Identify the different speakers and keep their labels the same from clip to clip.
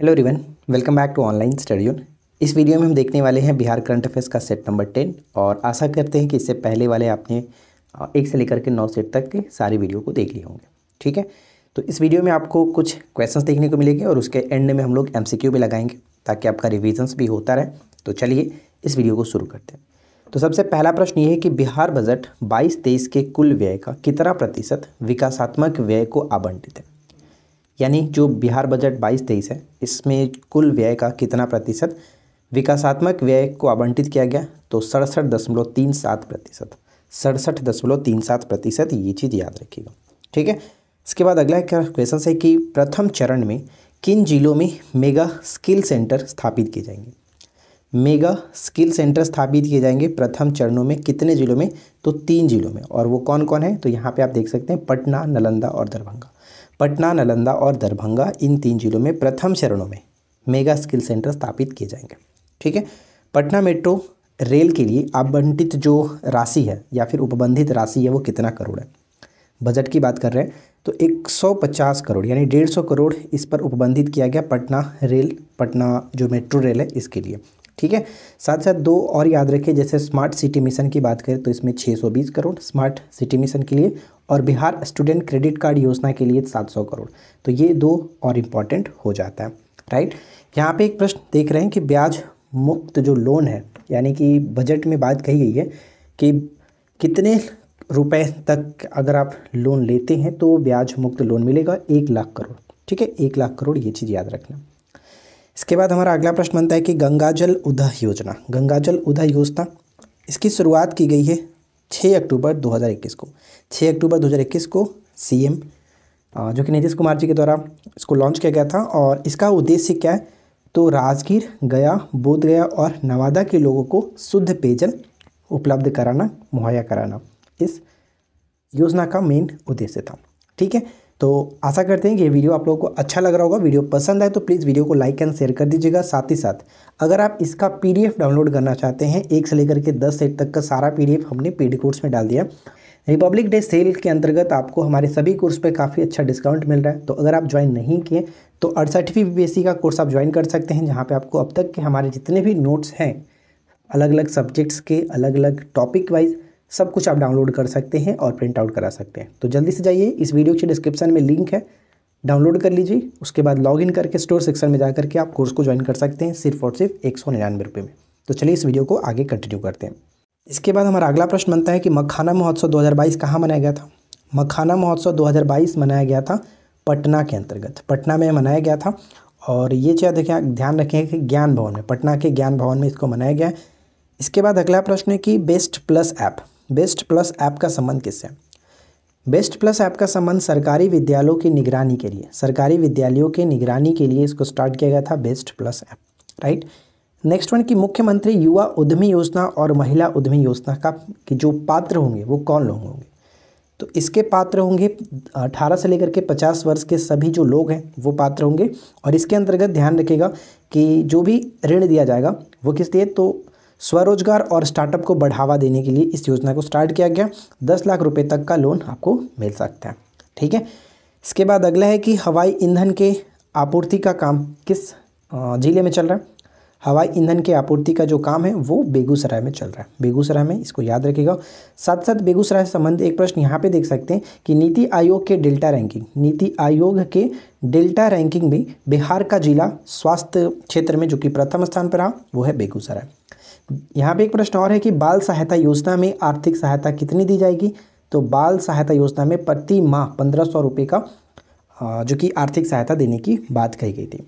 Speaker 1: Hello रिवन welcome back to online study इस video में हम देखने वाले हैं बिहार करंट अफेयर्स का सेट नंबर टेन और आशा करते हैं कि इससे पहले वाले आपने एक से लेकर के नौ सेट तक के सारे वीडियो को देख लिए होंगे ठीक है तो इस वीडियो में आपको कुछ क्वेश्चंस देखने को मिलेंगे और उसके एंड में हम लोग एम भी लगाएंगे ताकि आपका रिविजन्स भी होता रहे तो चलिए इस वीडियो को शुरू करते हैं तो सबसे पहला प्रश्न ये है कि बिहार बजट बाईस तेईस के कुल व्यय का कितना प्रतिशत विकासात्मक व्यय को आवंटित है यानी जो बिहार बजट बाईस तेईस है इसमें कुल व्यय का कितना प्रतिशत विकासात्मक व्यय को आवंटित किया गया तो सड़सठ दशमलव तीन सात प्रतिशत सड़सठ दशमलव तीन सात प्रतिशत ये चीज़ याद रखिएगा ठीक है इसके बाद अगला क्वेश्चन है कि प्रथम चरण में किन जिलों में मेगा स्किल सेंटर स्थापित किए जाएंगे मेगा स्किल सेंटर स्थापित किए जाएंगे प्रथम चरणों में कितने जिलों में तो तीन जिलों में और वो कौन कौन है तो यहाँ पे आप देख सकते हैं पटना नालंदा और दरभंगा पटना नालंदा और दरभंगा इन तीन जिलों में प्रथम चरणों में मेगा स्किल सेंटर स्थापित किए जाएंगे ठीक है पटना मेट्रो रेल के लिए आवंटित जो राशि है या फिर उपबंधित राशि है वो कितना करोड़ है बजट की बात कर रहे हैं तो 150 करोड़ यानी 150 करोड़ इस पर उपबंधित किया गया पटना रेल पटना जो मेट्रो रेल है इसके लिए ठीक है साथ साथ दो और याद रखें जैसे स्मार्ट सिटी मिशन की बात करें तो इसमें 620 करोड़ स्मार्ट सिटी मिशन के लिए और बिहार स्टूडेंट क्रेडिट कार्ड योजना के लिए 700 करोड़ तो ये दो और इम्पॉर्टेंट हो जाता है राइट यहाँ पे एक प्रश्न देख रहे हैं कि ब्याज मुक्त जो लोन है यानी कि बजट में बात कही गई है कि कितने रुपये तक अगर आप लोन लेते हैं तो ब्याज मुक्त लोन मिलेगा एक लाख करोड़ ठीक है एक लाख करोड़ ये चीज़ याद रखना इसके बाद हमारा अगला प्रश्न बनता है कि गंगाजल उधा योजना गंगाजल उधा योजना इसकी शुरुआत की गई है 6 अक्टूबर 2021 को 6 अक्टूबर 2021 को सीएम जो कि नीतीश कुमार जी के द्वारा इसको लॉन्च किया गया था और इसका उद्देश्य क्या है तो राजगीर गया बोध गया और नवादा के लोगों को शुद्ध पेयजल उपलब्ध कराना मुहैया कराना इस योजना का मेन उद्देश्य था ठीक है तो आशा करते हैं कि ये वीडियो आप लोगों को अच्छा लग रहा होगा वीडियो पसंद आए तो प्लीज़ वीडियो को लाइक एंड शेयर कर दीजिएगा साथ ही साथ अगर आप इसका पीडीएफ डाउनलोड करना चाहते हैं एक से लेकर के दस सेट तक का सारा पीडीएफ हमने डी कोर्स में डाल दिया रिपब्लिक डे सेल के अंतर्गत आपको हमारे सभी कोर्स पर काफ़ी अच्छा डिस्काउंट मिल रहा है तो अगर आप ज्वाइन नहीं किए तो अड़सठवीं बी e का कोर्स आप ज्वाइन कर सकते हैं जहाँ पर आपको अब तक के हमारे जितने भी नोट्स हैं अलग अलग सब्जेक्ट्स के अलग अलग टॉपिक वाइज सब कुछ आप डाउनलोड कर सकते हैं और प्रिंट आउट करा सकते हैं तो जल्दी से जाइए इस वीडियो के डिस्क्रिप्शन में लिंक है डाउनलोड कर लीजिए उसके बाद लॉगिन करके स्टोर सेक्शन में जा करके आप कोर्स को ज्वाइन कर सकते हैं सिर्फ और सिर्फ एक सौ निन्यानवे रुपये में तो चलिए इस वीडियो को आगे कंटिन्यू करते हैं इसके बाद हमारा अगला प्रश्न बनता है कि मखाना महोत्सव 2022 कहाँ मनाया गया था मखाना महोत्सव 2022 मनाया गया था पटना के अंतर्गत पटना में मनाया गया था और ये चाहे देखें ध्यान रखें कि ज्ञान भवन में पटना के ज्ञान भवन में इसको मनाया गया इसके बाद अगला प्रश्न है कि best plus app best plus app का संबंध किससे बेस्ट प्लस ऐप का संबंध सरकारी विद्यालयों की निगरानी के लिए सरकारी विद्यालयों के निगरानी के लिए इसको स्टार्ट किया गया था best plus app right next one की मुख्यमंत्री युवा उद्यमी योजना और महिला उद्यमी योजना का कि जो पात्र होंगे वो कौन लोग होंगे तो इसके पात्र होंगे 18 से लेकर के 50 वर्ष के सभी जो लोग हैं वो पात्र होंगे और इसके अंतर्गत ध्यान रखेगा कि जो भी ऋण दिया जाएगा वो किस लिए तो स्वरोजगार और स्टार्टअप को बढ़ावा देने के लिए इस योजना को स्टार्ट किया गया दस लाख रुपये तक का लोन आपको मिल सकता है ठीक है इसके बाद अगला है कि हवाई ईंधन के आपूर्ति का काम किस ज़िले में चल रहा है हवाई ईंधन के आपूर्ति का जो काम है वो बेगूसराय में चल रहा है बेगूसराय में इसको याद रखिएगा साथ साथ बेगूसराय से संबंध एक प्रश्न यहाँ पे देख सकते हैं कि नीति आयोग के डेल्टा रैंकिंग नीति आयोग के डेल्टा रैंकिंग में बिहार का जिला स्वास्थ्य क्षेत्र में जो कि प्रथम स्थान पर रहा वो है बेगूसराय यहाँ पे एक प्रश्न और है कि बाल सहायता योजना में आर्थिक सहायता कितनी दी जाएगी तो बाल सहायता योजना में प्रति माह पंद्रह सौ रुपये का जो कि आर्थिक सहायता देने की बात कही गई थी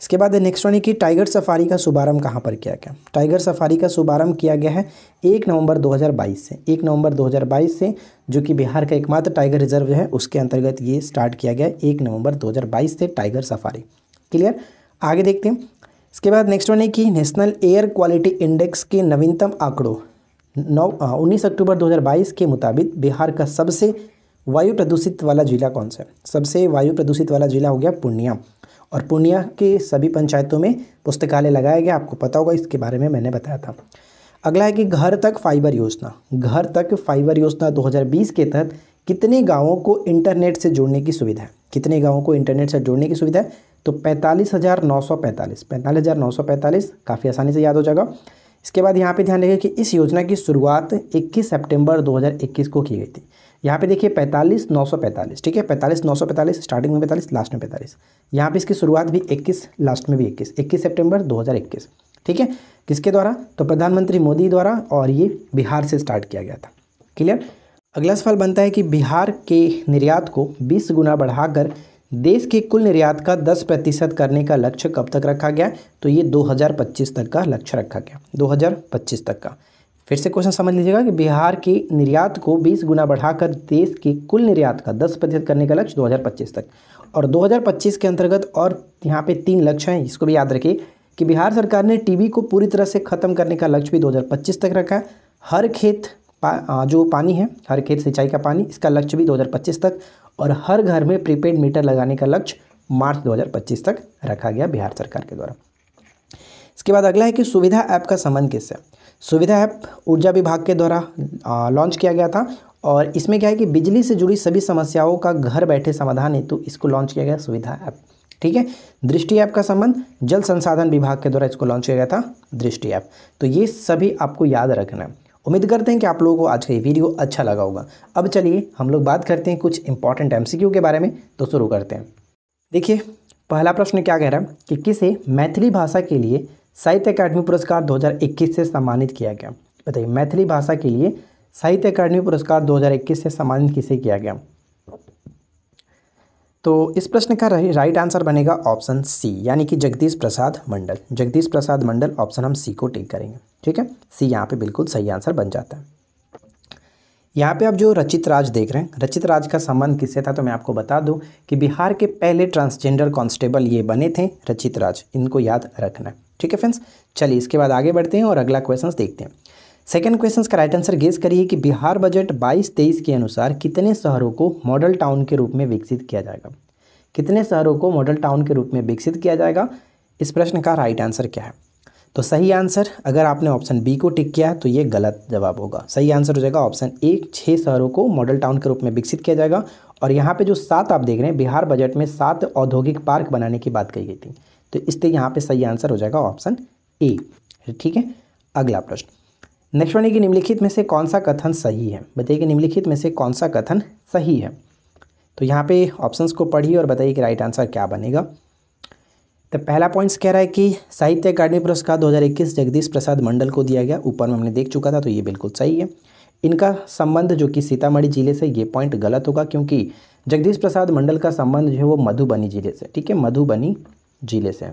Speaker 1: इसके बाद नेक्स्ट वन है कि टाइगर सफारी का शुभारंभ कहाँ पर किया गया टाइगर सफारी का शुभारंभ किया गया है एक नवंबर 2022 से एक नवंबर 2022 से जो कि बिहार का एकमात्र टाइगर रिजर्व है उसके अंतर्गत ये स्टार्ट किया गया एक नवंबर 2022 से टाइगर सफारी क्लियर आगे देखते हैं इसके बाद नेक्स्ट वन है कि नेशनल एयर क्वालिटी इंडेक्स के नवीनतम आंकड़ों नौ उन्नीस अक्टूबर 2022 के मुताबिक बिहार का सबसे वायु प्रदूषित वाला जिला कौन सा है सबसे वायु प्रदूषित वाला जिला हो गया पूर्णिया और पूर्णिया के सभी पंचायतों में पुस्तकालय लगाया गया आपको पता होगा इसके बारे में मैंने बताया था अगला है कि घर तक फाइबर योजना घर तक फाइबर योजना 2020 के तहत कितने गाँवों को इंटरनेट से जोड़ने की सुविधा है कितने गाँवों को इंटरनेट से जोड़ने की सुविधा है तो पैंतालीस हज़ार नौ सौ पैंतालीस पैंतालीस हज़ार नौ सौ पैंतालीस काफ़ी आसानी से याद हो जाएगा इसके बाद यहाँ पे ध्यान रखिए कि इस योजना की शुरुआत 21 सितंबर 2021 को की गई थी यहाँ पे देखिए पैंतालीस नौ सौ पैंतालीस ठीक है पैंतालीस नौ सौ पैंतालीस स्टार्टिंग में पैंतालीस लास्ट में पैंतालीस यहाँ पे इसकी शुरुआत भी इक्कीस लास्ट में भी इक्कीस इक्कीस सेप्टेम्बर दो ठीक है किसके द्वारा तो प्रधानमंत्री मोदी द्वारा और ये बिहार से स्टार्ट किया गया था क्लियर अगला सवाल बनता है कि बिहार के निर्यात को बीस गुना बढ़ाकर देश के कुल निर्यात का 10 प्रतिशत करने का लक्ष्य कब तक रखा गया तो ये 2025 तक का लक्ष्य रखा गया 2025 तक का फिर से क्वेश्चन समझ लीजिएगा कि बिहार के निर्यात को 20 गुना बढ़ाकर देश के कुल निर्यात का 10 प्रतिशत करने का लक्ष्य 2025 तक और 2025 के अंतर्गत और यहाँ पे तीन लक्ष्य हैं इसको भी याद रखिए कि बिहार सरकार ने टी को पूरी तरह से ख़त्म करने का लक्ष्य भी दो तक रखा है हर खेत पा, जो पानी है हर खेत सिंचाई का पानी इसका लक्ष्य भी 2025 तक और हर घर में प्रीपेड मीटर लगाने का लक्ष्य मार्च 2025 तक रखा गया बिहार सरकार के द्वारा इसके बाद अगला है कि सुविधा ऐप का संबंध किससे सुविधा ऐप ऊर्जा विभाग के द्वारा लॉन्च किया गया था और इसमें क्या है कि बिजली से जुड़ी सभी समस्याओं का घर बैठे समाधान हेतु इसको लॉन्च किया गया सुविधा ऐप ठीक है दृष्टि ऐप का संबंध जल संसाधन विभाग के द्वारा इसको लॉन्च किया गया था दृष्टि ऐप तो ये सभी आपको याद रखना है उम्मीद करते हैं कि आप लोगों को आज का ये वीडियो अच्छा लगा होगा अब चलिए हम लोग बात करते हैं कुछ इंपॉर्टेंट एमसीक्यू के बारे में तो शुरू करते हैं देखिए पहला प्रश्न क्या कह रहा है कि किसे मैथिली भाषा के लिए साहित्य अकादमी पुरस्कार 2021 से सम्मानित किया गया बताइए मैथिली भाषा के लिए साहित्य अकादमी पुरस्कार 2021 से सम्मानित किसे किया गया तो इस प्रश्न का राइट आंसर बनेगा ऑप्शन सी यानी कि जगदीश प्रसाद मंडल जगदीश प्रसाद मंडल ऑप्शन हम सी को टिक करेंगे ठीक है सी यहाँ पे बिल्कुल सही आंसर बन जाता है यहाँ पे आप जो रचित राज देख रहे हैं रचित राज का संबंध किससे था तो मैं आपको बता दूं कि बिहार के पहले ट्रांसजेंडर कांस्टेबल ये बने थे रचित राज इनको याद रखना ठीक है फ्रेंड्स चलिए इसके बाद आगे बढ़ते हैं और अगला क्वेश्चन देखते हैं सेकेंड क्वेश्चन का राइट आंसर गेस करिए कि बिहार बजट 22 तेईस के अनुसार कितने शहरों को मॉडल टाउन के रूप में विकसित किया जाएगा कितने शहरों को मॉडल टाउन के रूप में विकसित किया जाएगा इस प्रश्न का राइट आंसर क्या है तो सही आंसर अगर आपने ऑप्शन बी को टिक किया है तो ये गलत जवाब होगा सही आंसर हो जाएगा ऑप्शन ए छः शहरों को मॉडल टाउन के रूप में विकसित किया जाएगा और यहाँ पे जो सात आप देख रहे हैं बिहार बजट में सात औद्योगिक पार्क बनाने की बात कही गई थी तो इसलिए यहाँ पे सही आंसर हो जाएगा ऑप्शन ए ठीक है अगला प्रश्न नेक्स्ट वन है कि निम्नलिखित में से कौन सा कथन सही है बताइए कि निम्नलिखित में से कौन सा कथन सही है तो यहाँ पे ऑप्शंस को पढ़िए और बताइए कि राइट आंसर क्या बनेगा तो पहला पॉइंट्स कह रहा है कि साहित्य अकादमी पुरस्कार 2021 जगदीश प्रसाद मंडल को दिया गया ऊपर में हमने देख चुका था तो ये बिल्कुल सही है इनका संबंध जो कि सीतामढ़ी जिले से ये पॉइंट गलत होगा क्योंकि जगदीश प्रसाद मंडल का संबंध जो है वो मधुबनी जिले से ठीक है मधुबनी जिले से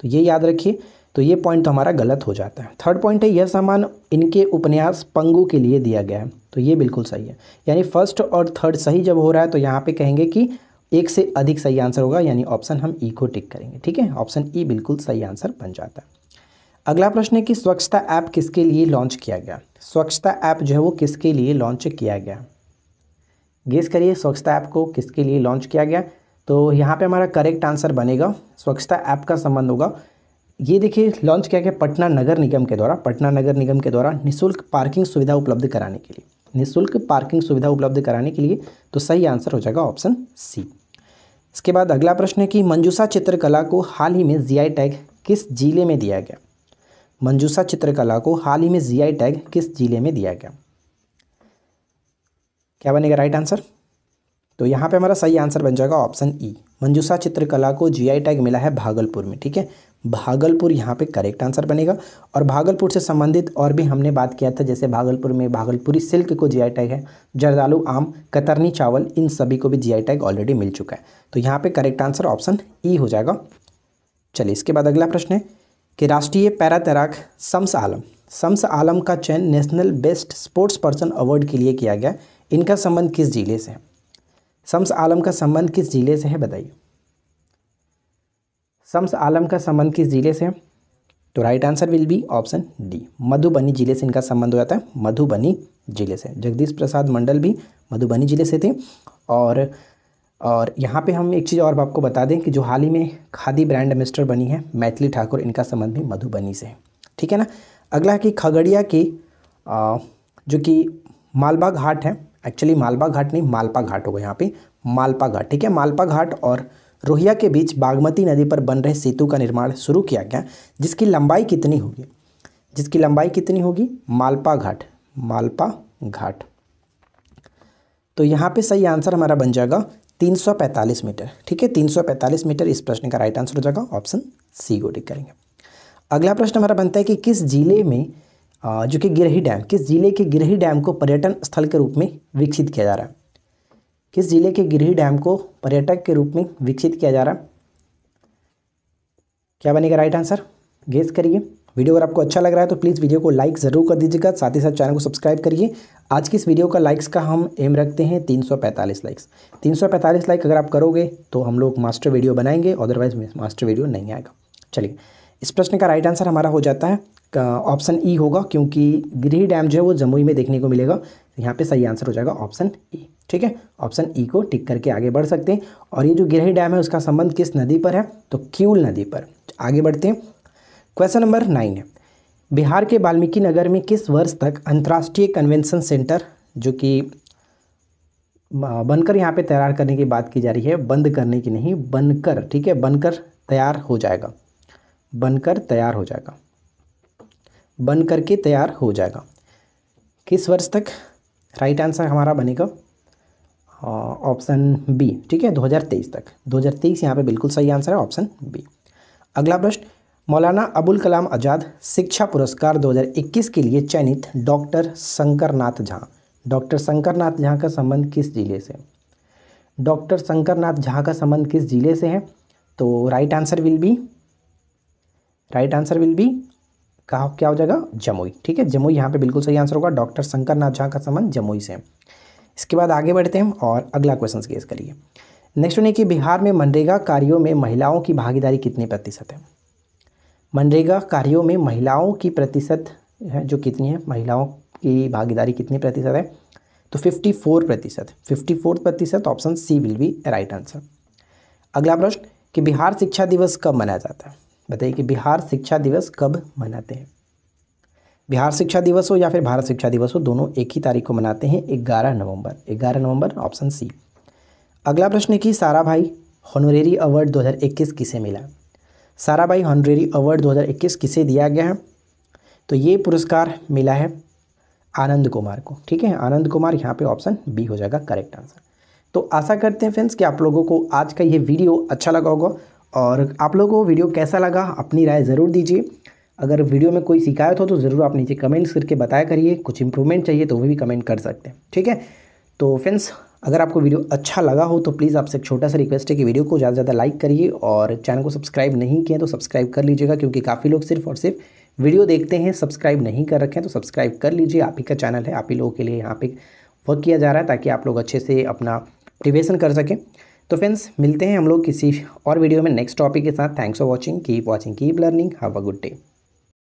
Speaker 1: तो ये याद रखिए तो ये पॉइंट तो हमारा गलत हो जाता है थर्ड पॉइंट है यह सामान इनके उपन्यास पंगु के लिए दिया गया है तो ये बिल्कुल सही है यानी फर्स्ट और थर्ड सही जब हो रहा है तो यहाँ पे कहेंगे कि एक से अधिक सही आंसर होगा यानी ऑप्शन हम ई e को टिक करेंगे ठीक है ऑप्शन ई e बिल्कुल सही आंसर बन जाता है अगला प्रश्न है कि स्वच्छता ऐप किसके लिए लॉन्च किया गया स्वच्छता ऐप जो है वो किसके लिए लॉन्च किया गया गेस करिए स्वच्छता ऐप को किसके लिए लॉन्च किया गया तो यहाँ पे हमारा करेक्ट आंसर बनेगा स्वच्छता ऐप का संबंध होगा ये देखिए लॉन्च किया गया पटना नगर निगम के द्वारा पटना नगर निगम के द्वारा निःशुल्क पार्किंग सुविधा उपलब्ध कराने के लिए निःशुल्क पार्किंग सुविधा उपलब्ध कराने के लिए तो सही आंसर हो जाएगा ऑप्शन सी इसके बाद अगला प्रश्न है कि मंजूसा चित्रकला को हाल ही में जी टैग किस जिले में दिया गया मंजूसा चित्रकला को हाल ही में जी टैग किस जिले में दिया गया क्या बनेगा राइट आंसर तो यहाँ पे हमारा सही आंसर बन जाएगा ऑप्शन ई मंजूसा चित्रकला को जीआई टैग मिला है भागलपुर में ठीक है भागलपुर यहाँ पे करेक्ट आंसर बनेगा और भागलपुर से संबंधित और भी हमने बात किया था जैसे भागलपुर में भागलपुरी सिल्क को जीआई टैग है जर्दालू आम कतरनी चावल इन सभी को भी जीआई टैग ऑलरेडी मिल चुका है तो यहाँ पे करेक्ट आंसर ऑप्शन ई हो जाएगा चलिए इसके बाद अगला प्रश्न है कि राष्ट्रीय पैरा तैराक शम्स आलम शम्स आलम का चयन national best sportsperson award के लिए किया गया इनका संबंध किस जिले से है शम्स आलम का संबंध किस जिले से है बताइए शम्स आलम का संबंध किस ज़िले से तो right answer will be option D Madhubani जिले से इनका संबंध हो जाता है मधुबनी जिले से जगदीश प्रसाद मंडल भी मधुबनी जिले से थे और और यहाँ पे हम एक चीज़ और आपको बता दें कि जो हाल ही में खादी ब्रांड एम्बेस्टर बनी है मैथिली ठाकुर इनका संबंध भी मधुबनी से है ठीक है ना अगला कि खगड़िया की आ, जो कि मालवा घाट है एक्चुअली मालवा घाट नहीं मालपा घाट होगा यहाँ पे मालपा घाट ठीक है मालपा घाट और रोहिया के बीच बागमती नदी पर बन रहे सेतु का निर्माण शुरू किया गया जिसकी लंबाई कितनी होगी जिसकी लंबाई कितनी होगी मालपा घाट मालपा घाट तो यहाँ पे सही आंसर हमारा बन जाएगा 345 मीटर ठीक है 345 मीटर इस प्रश्न का राइट आंसर हो जाएगा ऑप्शन सी को टिक करेंगे अगला प्रश्न हमारा बनता है कि किस जिले में जो कि गिरही डैम किस जिले के गिरही डैम को पर्यटन स्थल के रूप में विकसित किया जा रहा है किस ज़िले के गिरही डैम को पर्यटक के रूप में विकसित किया जा रहा है क्या बनेगा राइट आंसर गेस करिए वीडियो अगर आपको अच्छा लग रहा है तो प्लीज़ वीडियो को लाइक ज़रूर कर दीजिएगा साथ ही साथ चैनल को सब्सक्राइब करिए आज की इस वीडियो का लाइक्स का हम एम रखते हैं 345 लाइक्स 345 लाइक अगर आप करोगे तो हम लोग मास्टर वीडियो बनाएंगे अदरवाइज मास्टर वीडियो नहीं आएगा चलिए इस प्रश्न का राइट आंसर हमारा हो जाता है ऑप्शन ई e होगा क्योंकि गृह डैम जो है वो जमुई में देखने को मिलेगा यहाँ पर सही आंसर हो जाएगा ऑप्शन ई e। ठीक है ऑप्शन ई e को टिक करके आगे बढ़ सकते हैं और ये जो गिरही डैम है उसका संबंध किस नदी पर है तो क्यूल नदी पर आगे बढ़ते हैं क्वेश्चन नंबर नाइन है बिहार के वाल्मीकि नगर में किस वर्ष तक अंतर्राष्ट्रीय कन्वेंशन सेंटर जो कि बनकर यहाँ पे तैयार करने की बात की जा रही है बंद करने की नहीं बनकर ठीक है बनकर तैयार हो जाएगा बनकर तैयार हो जाएगा बन करके तैयार हो जाएगा किस वर्ष तक राइट आंसर हमारा बनेगा ऑप्शन बी ठीक है 2023 तक 2023 यहाँ पर बिल्कुल सही आंसर है ऑप्शन बी अगला प्रश्न मौलाना अबुल कलाम आज़ाद शिक्षा पुरस्कार 2021 के लिए चयनित डॉक्टर शंकर नाथ झा डॉक्टर शंकर नाथ झा का संबंध किस जिले से डॉक्टर शंकर नाथ झा का संबंध किस जिले से है तो right answer will be right answer will be कहा क्या हो जाएगा जमुई ठीक है जमुई यहाँ पे बिल्कुल सही आंसर होगा डॉक्टर शंकर नाथ झा का संबंध जमुई से इसके बाद आगे बढ़ते हैं और अगला क्वेश्चन गेस करिए नेक्स्ट होने कि बिहार में मनरेगा कार्यों में महिलाओं की भागीदारी कितने प्रतिशत है मनरेगा कार्यों में महिलाओं की प्रतिशत है जो कितनी है महिलाओं की भागीदारी कितने प्रतिशत है तो 54 प्रतिशत फिफ्टी प्रतिशत option C will be right answer अगला प्रश्न कि बिहार शिक्षा दिवस कब मनाया जाता है बताइए कि बिहार शिक्षा दिवस कब मनाते हैं बिहार शिक्षा दिवस हो या फिर भारत शिक्षा दिवस हो दोनों एक ही तारीख को मनाते हैं ग्यारह नवंबर ग्यारह नवंबर ऑप्शन सी अगला प्रश्न कि सारा भाई हॉनरेरी अवार्ड 2021 किसे मिला सारा भाई हॉनरेरी अवार्ड 2021 किसे दिया गया है तो ये पुरस्कार मिला है आनंद कुमार को ठीक है आनंद कुमार यहाँ पे ऑप्शन बी हो जाएगा करेक्ट आंसर तो आशा करते हैं फ्रेंड्स कि आप लोगों को आज का ये वीडियो अच्छा लगा होगा और आप लोगों को वीडियो कैसा लगा अपनी राय ज़रूर दीजिए अगर वीडियो में कोई शिकायत हो तो, तो ज़रूर आप नीचे कमेंट्स करके बताया करिए कुछ इंप्रूवमेंट चाहिए तो वो भी कमेंट कर सकते हैं ठीक है तो फ्रेंड्स अगर आपको वीडियो अच्छा लगा हो तो प्लीज़ आपसे एक छोटा सा रिक्वेस्ट है कि वीडियो को ज़्यादा से ज़्यादा लाइक करिए और चैनल को सब्सक्राइब नहीं किया तो सब्सक्राइब कर लीजिएगा क्योंकि काफ़ी लोग सिर्फ और सिर्फ वीडियो देखते हैं सब्सक्राइब नहीं कर रखें तो सब्सक्राइब कर लीजिए आप ही का चैनल है आप ही लोगों के लिए यहाँ पे वर्क किया जा रहा है ताकि आप लोग अच्छे से अपना प्रिवेशन कर सकें तो फ्रेंड्स मिलते हैं हम लोग किसी और वीडियो में नेक्स्ट टॉपिक के साथ thanks for watching keep watching keep learning have a good day